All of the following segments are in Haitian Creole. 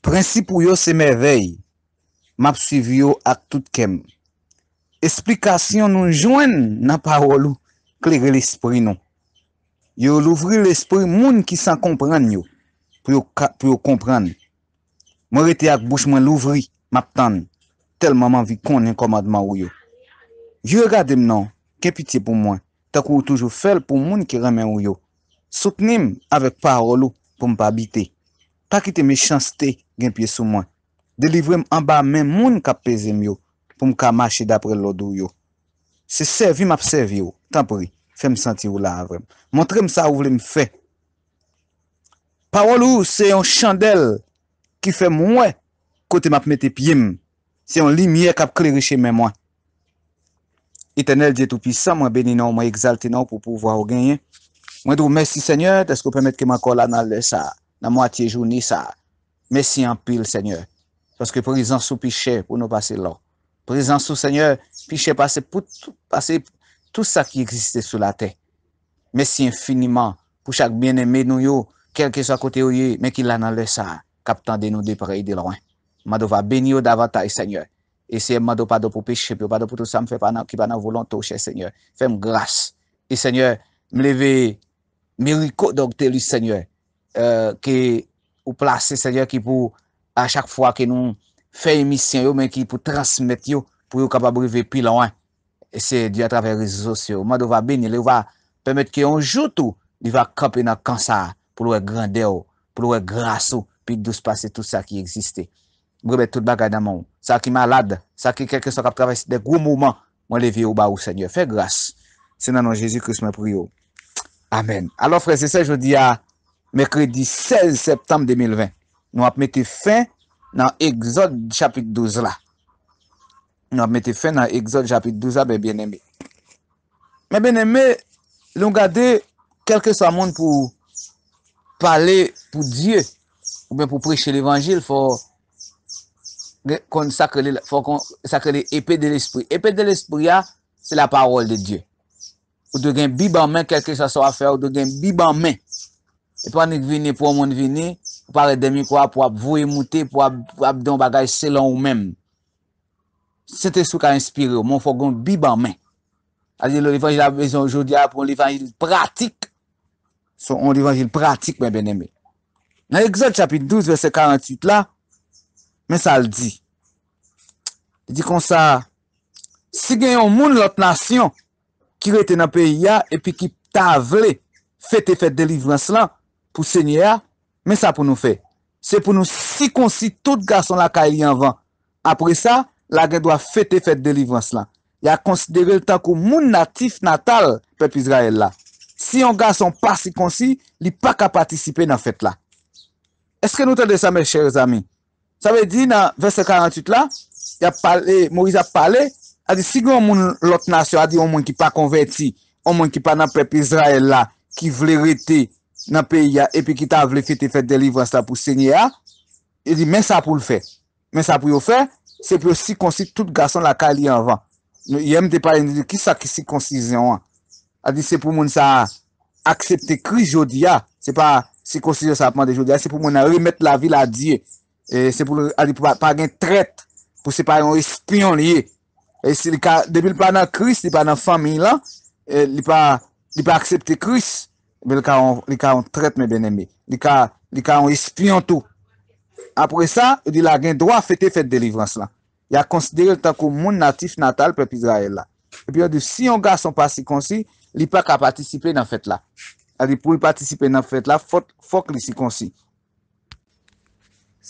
Prinsip ou yo se me vey, map suiv yo ak tout kem. Esplikasyon nou jwen nan parolou, kleri l'esprit nou. Yo louvri l'esprit moun ki san kompran yo, pou yo kompran. Mwen rete ak bouch mwen louvri, map tan, tel maman vi konen komadman ou yo. Yo regade mnen, ke piti pou mwen, takou toujou fel pou moun ki remen ou yo. Soutenim avek parolou pou mpa biti. pa ki te me chanste gen pye sou mwen. Delivwem an ba men moun kap pezem yo pou m ka mache dapre lodo yo. Se servi map servi yo, tanpouri, fèm senti ou la avrem. Montrem sa ou vle m fè. Parol ou, se yon chandel ki fèm mwen kote map mette piyem. M'm. Se yon limye kap kleri che men mwen. Etenel di etou pisa, mwen beni nou, mwen egzalti nou pou pouvwa ou genyen. Mwen dvou mersi senyor, tesko pwemet keman kol anal de sa. nan mwatiye jouni sa, mesi anpil, Seigneur, paske prizan sou pichè pou nou pase lò. Prizan sou, Seigneur, pichè pase pou tout sa ki existe sou la te. Mesi infiniman, pou chak biene menou yo, kelke sa kote yo yo, men ki lanan le sa, kap tan denou de pare yi de lò. Mado va beni yo davata, Seigneur. E se mado pado pou pichè, pado pou tout sa mfe panan, ki panan volonto, Seigneur. Fem grase. E Seigneur, mleve, meriko dokte li, Seigneur. Euh, ke ou plase se dye ki pou a chak fwa ke nou fey emisyen yo men ki pou transmit yo pou yo kapabrive pilan se dye a travè rezo se yo mèd ou va bini, ou va pèmèd ki anjoutou li va kapè nan kansa pou lò e grandè ou, pou lò e gras ou pi dò spase tout sa ki existe mèd tout bagay nan moun sa ki malade, sa ki kèkè so kap travè de gwo mouman mwen levye ou ba ou se dye fè grase, se nan nou jésus kris mè pou oh. yo, amen alò frese se jò di a Mekredi 16 septembe 2020. Nou ap mette fin nan exot chapit 12 la. Nou ap mette fin nan exot chapit 12 la, beye ben eme. Beye ben eme, loun gade, kelke sa moun pou pale pou Diyo, ou ben pou preche l'evangil, fò kon sakre li epè de l'espri. Epè de l'espri ya, se la parol de Diyo. Ou de gen bi ban men, kelke sa sa wafè, ou de gen bi ban men, E pa ni dvini pou an moun dvini, pa re demi kwa pou ap vou e mouti, pou ap don bagaj selon ou men. Sete sou ka inspire ou, moun fok goun bi ban men. A zi lorivanjil a vezon jodi ap, lorivanjil pratik, son lorivanjil pratik men ben eme. Nan exot chapit 12 verse 48 la, men sa l di, di kon sa, si gen yon moun lot nasyon, ki rete nan pe ya, e pi ki ta vle, fete fete delivran slan, pou sènyè a, men sa pou nou fè. Se pou nou si konsi tout gason la ka e li anvan. Apre sa, la gen do a fète fète delivrans la. Ya konsidere l tan kou moun natif natal, pep Israel la. Si yon gason pa si konsi, li pa ka patisipe nan fète la. Eske nou te de sa, mè chères amin? Sa ve di nan verset 48 la, ya pale, Moriza pale, a di si goun moun lot nasyon, a di yon moun ki pa konverti, yon moun ki pa nan pep Israel la, ki vle rete, nan peyi ya epi ki ta vle fite fete delivwa sa pou senye ya, e di men sa pou l fè. Men sa pou yo fè, se pou si konsi tout gason la ka li anvan. Yem de pa yon di ki sa ki si konsi zyon an. A di se pou moun sa aksepte kri jodi ya, se pa si konsi zyon sa apman de jodi ya, se pou moun a remet la vil a diye. E a di pou pa gen tret, pou se pa yon espion liye. E si li ka, debil pa nan kris, li pa nan fami e la, li pa aksepte kris, li ka an tret me beneme, li ka an espiantou. Apre sa, li la gen doa fete fete delivrans la. Ya konsidere tan ko moun natif natal pep Israel la. Si yon gars son pa sikonsi, li pa ka patisipe nan fete la. Po yon patisipe nan fete la, fok li sikonsi.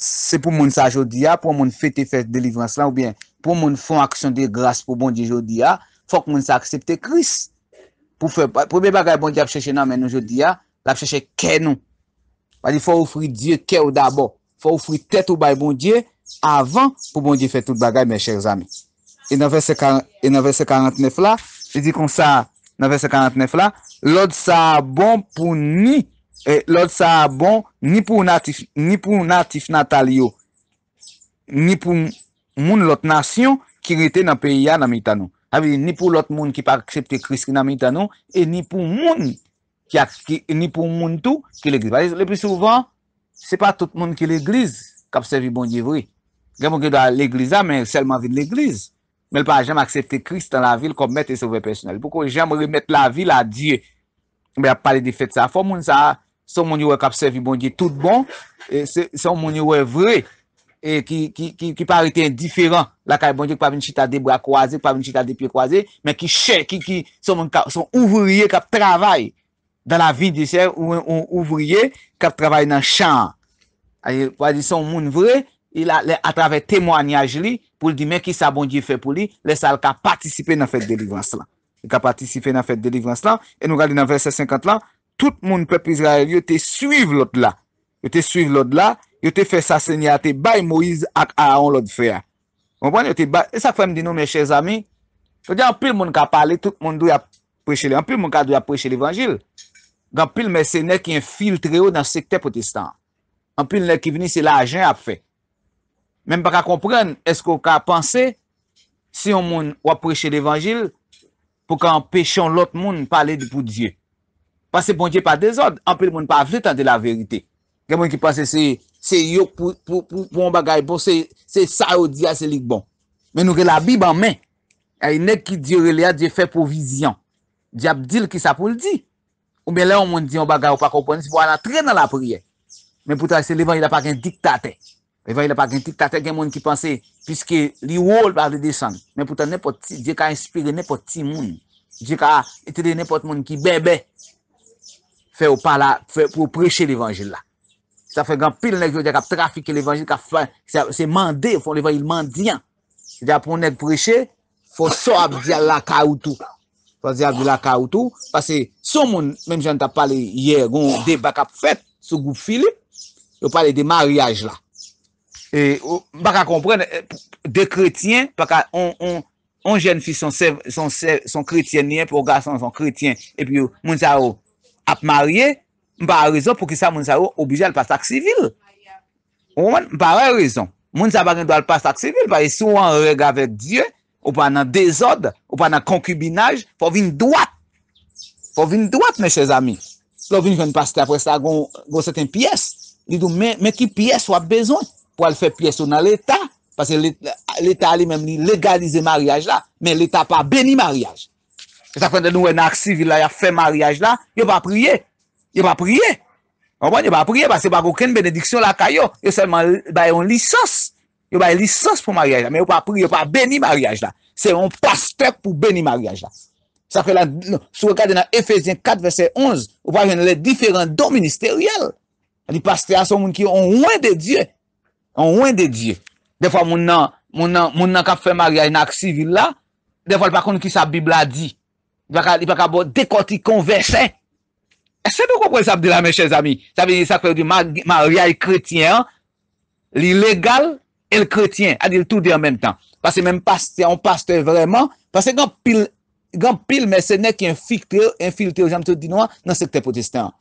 Se pou moun sa jodi ya, ah, pou moun fete fete delivrans la, pou moun foun aksyon de grase pou moun di jodi ya, ah, fok moun sa aksepte kris. pou mè bagay bondye ap chèche nan men nou jodi ya, l ap chèche kè nou. Wadi fò oufri Diyo kè ou dabò, fò oufri tèt ou bagay bondye, avan pou bondye fè tout bagay mè chèche zami. E 9.49 la, jè di kon sa, 9.49 la, lòd sa bon pou ni, lòd sa bon ni pou natif Natal yo, ni pou moun lòt nasyon, ki rite nan peyi ya nan mi tan nou. Ni pou lout moun ki pa aksepte kris ki nan mi tanon, e ni pou moun ki aksepte kris ki nan mi tanon, ki l'Eglise. Le pwisouvan, se pa tout moun ki l'Eglise, kapsevi bondye vre. Gen moun ki da l'Eglise a, men selman vin l'Eglise. Men pa jem aksepte kris tan la vil kom mette souve personel. Pou kon jem remet la vil a Diyo. Men pa pale de fet sa foun moun, se moun yon kapsevi bondye tout bon, se moun yon vre vre. E ki pa rete indiferent la ka e bondye kwa ven chita de bra kwa ze, kwa ven chita de pie kwa ze, men ki chè, ki son ouvriye kap travay dan la vi di sè, ouvriye kap travay nan chan. A ye, wadi son moun vre, a travay temwanyaj li, pou li di men ki sa bondye fe pou li, le sa al ka patisipe nan fèd délivrans la. Le ka patisipe nan fèd délivrans la, e nou gali nan versè 50 la, tout moun pèp israël yo te suiv lòt la, Yo te suiv lode la, yo te fè sasenya te bay Moïse ak a on lode fè ya. Mwenpwen yo te bay, e sa fèm di nou mè chèz ami, fè di anpil moun ka pale, tout moun dou apreche lè, anpil moun ka dou apreche l'Evangil, ganpil mè sè nèk yon fil tre ou dan sekte potestan. Anpil nèk ki vini se la ajen ap fè. Mèm baka kompren, eskou ka panse, si yon moun wapreche l'Evangil, pou ka anpechon lot moun pale di pou Diyo. Pase bon Diyo pa de zon, anpil moun pa vle tan de la verite. Gen moun ki panse se yok pou m bagay, pou se sa yodi a se lik bon. Men nou ke la biban men, ay ne ki di ori le a, di e fe pou vizyon. Di abdil ki sa pou l di. Ou men le yon moun di m bagay, ou pa komponis, pou an atre nan la priye. Men poutan se levany la pa gen diktate. Levany la pa gen diktate gen moun ki panse, piskè li woul par de desan. Men poutan ne poti, dik a inspire ne poti moun. Dik a ete de ne poti moun ki bebe, pou preche levany la. Sa fègan pil nèk yo dè ka trafikè l'évangil, ka fè, se mandè, fò l'évangil mandian. Dè apon nèk preche, fò so ap dè la kaoutou. Fò dè ap dè la kaoutou, pasè, son moun, mèm jen ta palè yè, goun, dè bak ap fèt, sou goun fil, yo palè de mariage la. E, bak oh, a kompren, eh, de kretien, bak a, on, on, on jen fi son kretien nè, pou gassan son kretien, epi yo, moun sa ou, ap mariè, M pa a rezon pou ki sa moun sa ou obije al pastak sivil. M pa a rezon. Moun sa bagen do al pastak sivil, ba yi sou an rega vek Diyo, ou pa an an dezod, ou pa an an konkubinaj, pou vini doat. Pou vini doat, meche zami. Pou vini fwen pastak apre sa, goun seten piyes. Dido, men ki piyes wap bezon? Pou al fe piyes ou nan l'Etat? Pase l'Etat ali menm ni legalize mariage la, men l'Etat pa beni mariage. E sa fwende nou en ak sivil la, ya fe mariage la, yo pa priye. Yon pa priye. Yon pa priye, se bak ouken benediksyon la kayo. Yon seman baye yon lisos. Yon baye lisos pou maryaj la. Men yon pa priye, yon pa beni maryaj la. Se yon pasteur pou beni maryaj la. Sa fe lan, sou ekade nan Efesien 4, verset 11, yon pa jen le diferent do ministeriyel. An yon pasteur aso moun ki yon ouen de Diyo. Ouen de Diyo. De fwa moun nan, moun nan kap fe maryaj nan ak sivil la, de fwa l pa kon ki sa Bibla di. Yon pa ka bo dekoti kon versen. E se nou komprensab de la, mes chèz ami, sa veni sa kre di, ma ria y kretien, li legal, el kretien, adil tout di an menm tan. Pase menm paste, an paste vreman, pase gen pil, gen pil mèse nek yon fikte, yon filte janm te di nou an, nan sekte potestan.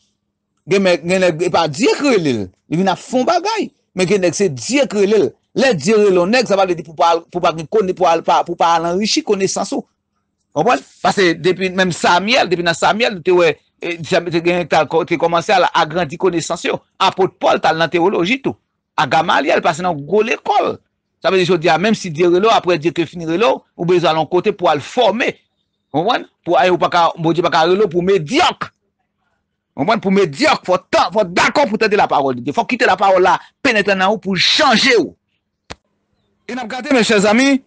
Gen men, gen nek, e pa di ekre lèl, yon vina fon bagay, men gen nek se di ekre lèl, lè di ekre lèl an nek, sa va lè di pou pa, pou pa l'enrichi, pou pa l'enrichi, pou pa l'enrichi kone sanso. Komprens? Pase depi, menm Samiel, E, te komanse al agrandi konesans yo apot pol tal nante yo lo jitou agama li al pasen an go le kol sape di sou di a mem si di relo apre di ke finire lo ou bezo al an kote pou al forme pou aye ou pa ka relo pou me diok pou me diok fwa takon pou tade la parol fwa kite la parol la penetre nan ou pou chanje ou e nap gate men chen zami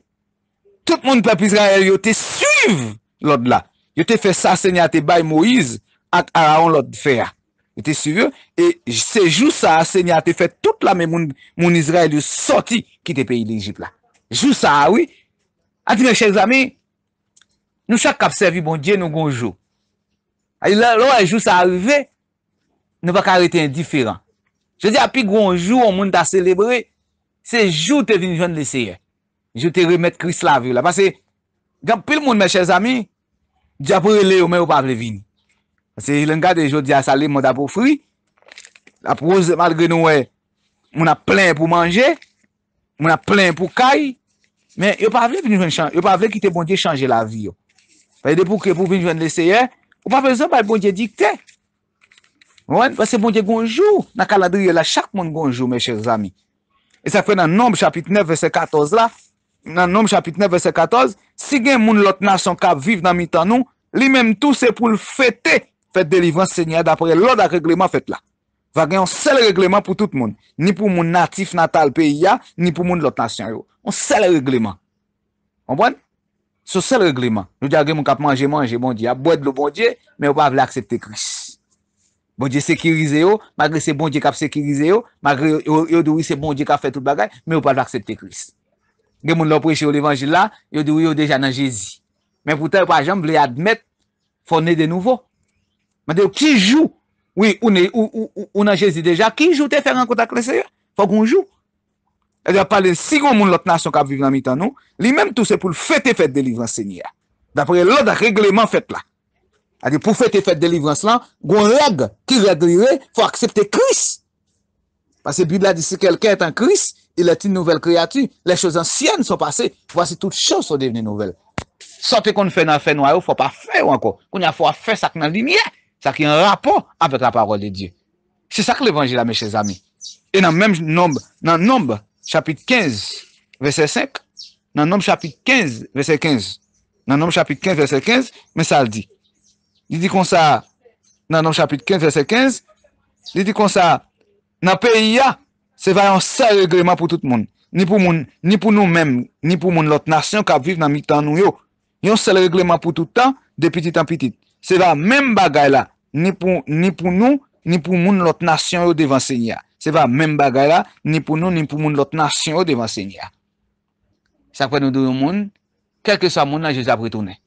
tout moun papis gan el yo te suiv lod la yo te fe sa senyate bay moiz at a raon lot fe a. E te suvyon, e se jou sa, se nye a te fet tout la men moun, moun Izrael yo soti, ki te peyi l'Egypt la. Jou sa awi, ati men chèk zami, nou chak kapsevi bon diye nou gounjou. A yi lalou, a jou sa arive, nou baka rete indiferent. Je di api gounjou, moun ta selebré, se jou te vin joun leseye. Jou te remet kris la vi ou la. Pase, gam pil moun men chèk zami, di api rele ou men ou pa ple vin. Se yon gade, yon diya salim, mw da pou fri. A pou ouze, mal genou wey, mw na plen pou manje. Mw na plen pou kay. Men, yon pa vle ki te bondye chanje la vi yo. Faye depou ki yon pou vle jwen leseye, yon pa vle zon pa yon bondye dikte. Mwen, ba se bondye gonjou. Na kaladriye la chak mw gonjou, mechèr zami. E sa fè nan nom chapit 9, verset 14 la. Nan nom chapit 9, verset 14. Si gen moun lot nasyon kap viv nan mitan nou, li menm tou se pou l fète. Fèt délivran sènyè d'apre lò d'ak reglèman fèt la. Vagè yon sel reglèman pou tout moun. Ni pou moun natif natal peyi ya, ni pou moun lot nasyon yo. On sel reglèman. Ponpon? Sou sel reglèman. Nou diya gen moun kap manje manje, moun diya bwèd lò bon diye, mè ou pa vlè aksepte kris. Bon diye bon sekirize yo, magre se bon diye kap sekirize yo, magre yo dwi se bon diye kap fèt tout bagay, mè ou pa vlè aksepte kris. Gen moun lò preche yo l'evangil la, yo dwi yo deja nan jés Mwen de ou ki jou, ou nan Jezi deja, ki jou te fè renkout ak le seyo? Fò konjou. E di ap pale si goun moun lot nasyon kap viv nan mitan nou, li menm tou se pou fète fète de livran se nye. Dapre lot da regleman fète la. A di pou fète fète de livran se lan, goun reg, ki regli re, fò aksepte kris. Pase Biblia disi kelke etan kris, il eti nouvel kreatu, le chos ansyen son pase, fò ase tout chos son devene nouvel. Sote kon fè nan fè nouayou, fò pa fè ou anko, kon ya fò a fè sak Sa ki yon rapon apet la parol de Diyo. Se sa ke l'Evangile a meche zami. E nan menm jnomb, nan jnomb chapit 15 vese 5 nan jnomb chapit 15 vese 15 nan jnomb chapit 15 vese 15 men sa l di. Di di kon sa, nan jnomb chapit 15 vese 15 di di kon sa nan pe yon ya, se va yon sel regleman pou tout moun. Ni pou moun, ni pou nou menm, ni pou moun lot nasyon ka viv nan mi tan nou yo. Yon sel regleman pou tout tan, de pitit an pitit. Se va menm bagay la Ni pou nou, ni pou moun lot nasyon yo devan senya. Se va, men bagay la, ni pou nou, ni pou moun lot nasyon yo devan senya. Sakpe nou doun moun, kelke sa moun nan Jezus ap ritounen.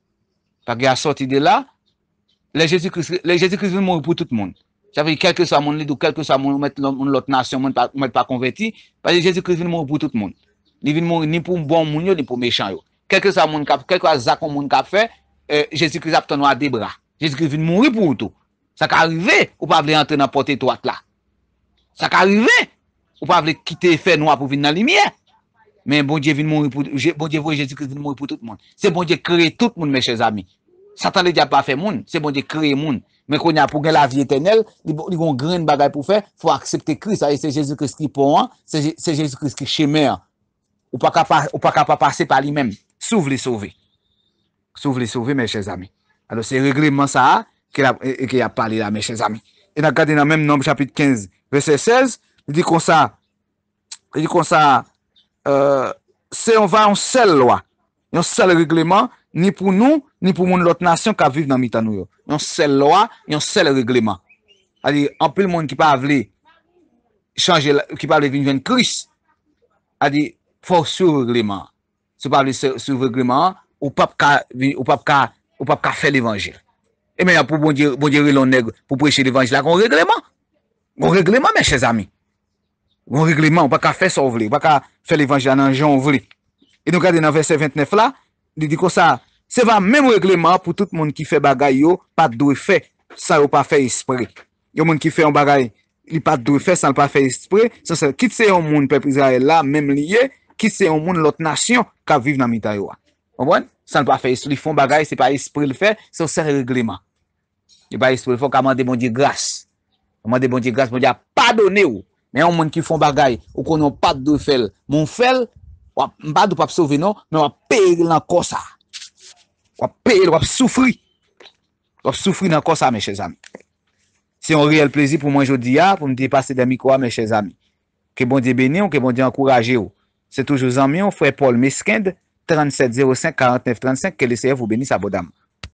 Pag ya sorti de la, le Jezus Christ voun moun pou tout moun. Sakpe, kelke sa moun li doun, kelke sa moun moun lot nasyon moun mwen pa konverti. Pag je Jezus Christ voun moun pou tout moun. Li voun moun ni pou mbon moun yo, ni pou mechan yo. Kelke sa moun kap, kelke a zakon moun kap fe, euh, Jezus Christ ap ton wade bra. Jezus Christ voun moun ri pou ou tou. Sa ka rive ou pa vle ente nan pote toat la. Sa ka rive ou pa vle kite fè noua pou vin nan li miè. Men bon diè vin moun, bon diè vwe Jésus-Christ vin moun pou tout moun. Se bon diè kre tout moun men chè zami. Satan le diè pa fè moun, se bon diè kre moun. Men kon ya pou gen la vie etenel, li gon gren bagay pou fè, fwa aksepte Christ, aye se Jésus-Christ ki pon, se Jésus-Christ ki chemè. Ou pa ka pa pase pa li men. Sou vle souve. Sou vle souve men chè zami. Alo se regre mwen sa a. E, e ki a pali la meshe zami E na gade nan menm nom chapit 15 Vese 16 Di kon sa euh, Se on va an sel loa An sel regleman Ni pou nou, ni pou moun lot nasyon Ka vive nan mitanou yo An sel loa, an sel regleman An pil moun ki pa avli Ki pa avli vinjwen kris An di forsu regleman Si pa avli sou regleman Ou pap ka Ou pap ka fe levangil E eh, men ya pou bon diri lon negre, pou preche l'Evangelia kon regleman. Kon regleman men, chè zami. Kon regleman, ou pa ka fè son vli. Ou pa ka fè l'Evangelia nan joun vli. E nou kade nan verset 29 la, li di kon sa, se va men regleman pou tout moun ki fè bagay yo, pat dwe fè, sa ou pa fè espri. Yo moun ki fè an bagay, li pat dwe fè, sa ou pa fè espri. Kit se yon moun pep Israel la, men liye, kit se yon moun lot nasyon, ka viv nan mita yon. O bon? Sa ou pa fè espri, li fon bagay, se pa espri li fè, sa ou se regleman E ba espri, fok bon bon bon a mande bondi grase. A mande bondi grase, mwen di a padone ou. Men an mwen ki fon bagay, ou konon pad do fel. Mwen fel, mbad non, ah, ou pa psove nou, men wap peye l nan kosa. Wap peye l, wap soufri. Wap soufri nan kosa, mwen chèzami. Se yon real plezi pou mwen jodi ya, pou mwen di pase d'ami kwa, mwen chèzami. Ke bondi bene ou, ke bondi ankouraje ou. Se toujou zanmion, fwe Paul Meskend, 3705-4935, ke leseyev ou beni sa bodam.